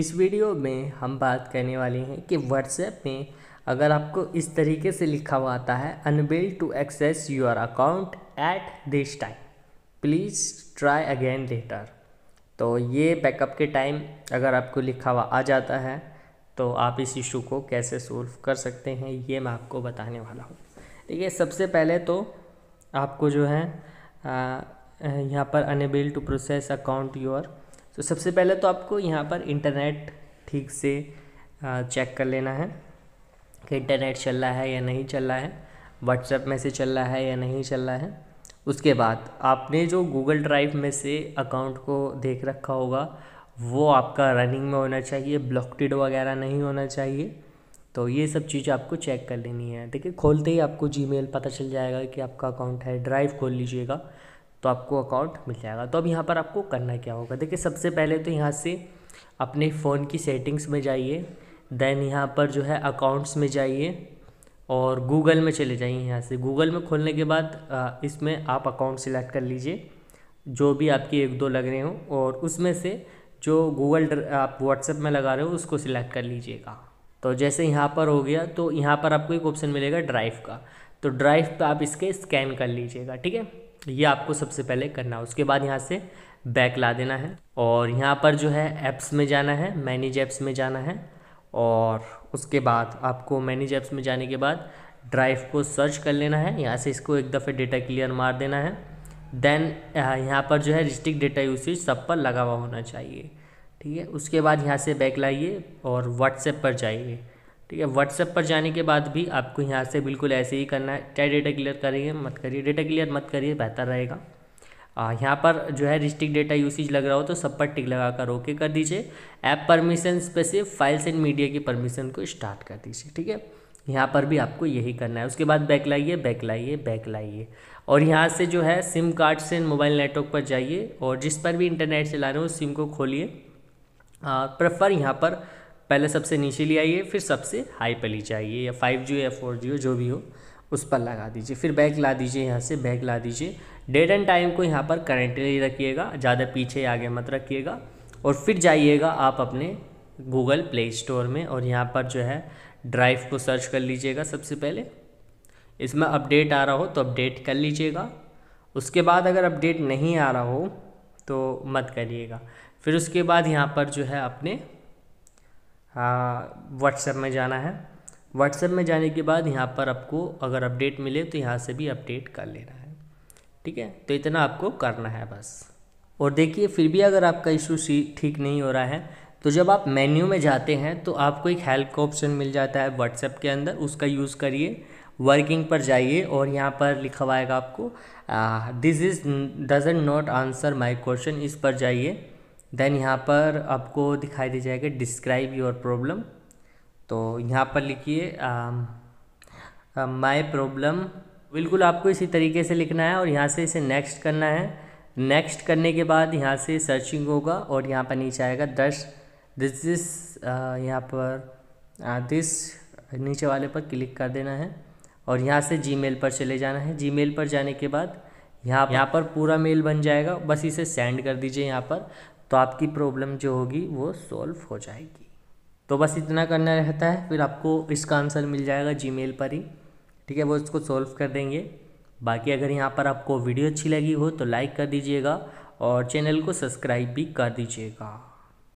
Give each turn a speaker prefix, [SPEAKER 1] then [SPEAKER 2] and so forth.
[SPEAKER 1] इस वीडियो में हम बात करने वाले हैं कि व्हाट्सएप में अगर आपको इस तरीके से लिखा हुआ आता है unable to access your account at this time please try again later तो ये बैकअप के टाइम अगर आपको लिखा हुआ आ जाता है तो आप इस इशू को कैसे सोल्व कर सकते हैं ये मैं आपको बताने वाला हूँ देखिए सबसे पहले तो आपको जो है यहाँ पर unable to process account your तो सबसे पहले तो आपको यहाँ पर इंटरनेट ठीक से चेक कर लेना है कि इंटरनेट चल रहा है या नहीं चल रहा है व्हाट्सएप में से चल रहा है या नहीं चल रहा है उसके बाद आपने जो गूगल ड्राइव में से अकाउंट को देख रखा होगा वो आपका रनिंग में होना चाहिए ब्लॉकटेड वगैरह नहीं होना चाहिए तो ये सब चीज़ आपको चेक कर लेनी है देखिए खोलते ही आपको जीमेल पता चल जाएगा कि आपका अकाउंट है ड्राइव खोल लीजिएगा तो आपको अकाउंट मिल जाएगा तो अब यहाँ पर आपको करना क्या होगा देखिए सबसे पहले तो यहाँ से अपने फ़ोन की सेटिंग्स में जाइए देन यहाँ पर जो है अकाउंट्स में जाइए और गूगल में चले जाइए यहाँ से गूगल में खोलने के बाद इसमें आप अकाउंट सिलेक्ट कर लीजिए जो भी आपके एक दो लग रहे हों और उसमें से जो गूगल आप व्हाट्सएप में लगा रहे हो उसको सिलेक्ट कर लीजिएगा तो जैसे यहाँ पर हो गया तो यहाँ पर आपको एक ऑप्शन मिलेगा ड्राइव का तो ड्राइव पर आप इसके स्कैन कर लीजिएगा ठीक है ये आपको सबसे पहले करना है उसके बाद यहाँ से बैक ला देना है और यहाँ पर जो है ऐप्स में जाना है मैनेज ऐप्स में जाना है और उसके बाद आपको मैनेज ऐप्स में जाने के बाद ड्राइव को सर्च कर लेना है यहाँ से इसको एक दफ़े डेटा क्लियर मार देना है देन यहाँ पर जो है रिस्टिक डेटा यूसेज सब पर लगा हुआ होना चाहिए ठीक है उसके बाद यहाँ से बैक लाइए और व्हाट्सएप पर जाइए ठीक है व्हाट्सएप पर जाने के बाद भी आपको यहाँ से बिल्कुल ऐसे ही करना है चाहे डेटा क्लियर करिए मत करिए डेटा क्लियर मत करिए बेहतर रहेगा यहाँ पर जो है रिस्ट्रिक्ट डेटा यूसेज लग रहा हो तो सब पर टिक लगा कर ओके कर दीजिए ऐप परमिशन पे फाइल्स एंड मीडिया की परमिशन को स्टार्ट कर दीजिए ठीक है यहाँ पर भी आपको यही करना है उसके बाद बैक लाइए बैक लाइए बैक लाइए और यहाँ से जो है सिम कार्ड से मोबाइल नेटवर्क पर जाइए और जिस पर भी इंटरनेट चला रहे हो सिम को खोलिए प्रेफर यहाँ पर पहले सबसे नीचे ले आइए फिर सबसे हाई पर ले आइए या फाइव जी या फोर जी जो भी हो उस पर लगा दीजिए फिर बैग ला दीजिए यहाँ से बैग ला दीजिए डेट एंड टाइम को यहाँ पर करेंटली रखिएगा ज़्यादा पीछे आगे मत रखिएगा और फिर जाइएगा आप अपने गूगल प्ले स्टोर में और यहाँ पर जो है ड्राइव को सर्च कर लीजिएगा सबसे पहले इसमें अपडेट आ रहा हो तो अपडेट कर लीजिएगा उसके बाद अगर अपडेट नहीं आ रहा हो तो मत करिएगा फिर उसके बाद यहाँ पर जो है अपने व्हाट्सएप में जाना है व्हाट्सएप में जाने के बाद यहाँ पर आपको अगर अपडेट मिले तो यहाँ से भी अपडेट कर लेना है ठीक है तो इतना आपको करना है बस और देखिए फिर भी अगर आपका इशू ठीक नहीं हो रहा है तो जब आप मेन्यू में जाते हैं तो आपको एक हेल्प का ऑप्शन मिल जाता है व्हाट्सएप के अंदर उसका यूज़ करिए वर्किंग पर जाइए और यहाँ पर लिखवाएगा आपको this is doesn't not answer my question इस पर जाइए देन यहाँ पर आपको दिखाई दे जाएगा डिस्क्राइब योर प्रॉब्लम तो यहाँ पर लिखिए माय um, प्रॉब्लम um, बिल्कुल आपको इसी तरीके से लिखना है और यहाँ से इसे नेक्स्ट करना है नेक्स्ट करने के बाद यहाँ से सर्चिंग होगा और यहाँ पर नीचे आएगा दस दिस दिस uh, यहाँ पर दिस uh, नीचे वाले पर क्लिक कर देना है और यहाँ से जीमेल पर चले जाना है जीमेल पर जाने के बाद यहाँ यहाँ पर पूरा मेल बन जाएगा बस इसे सेंड कर दीजिए यहाँ पर तो आपकी प्रॉब्लम जो होगी वो सॉल्व हो जाएगी तो बस इतना करना रहता है फिर आपको इसका आंसर मिल जाएगा जी पर ही ठीक है वो इसको सॉल्व कर देंगे बाकी अगर यहाँ पर आपको वीडियो अच्छी लगी हो तो लाइक कर दीजिएगा और चैनल को सब्सक्राइब भी कर दीजिएगा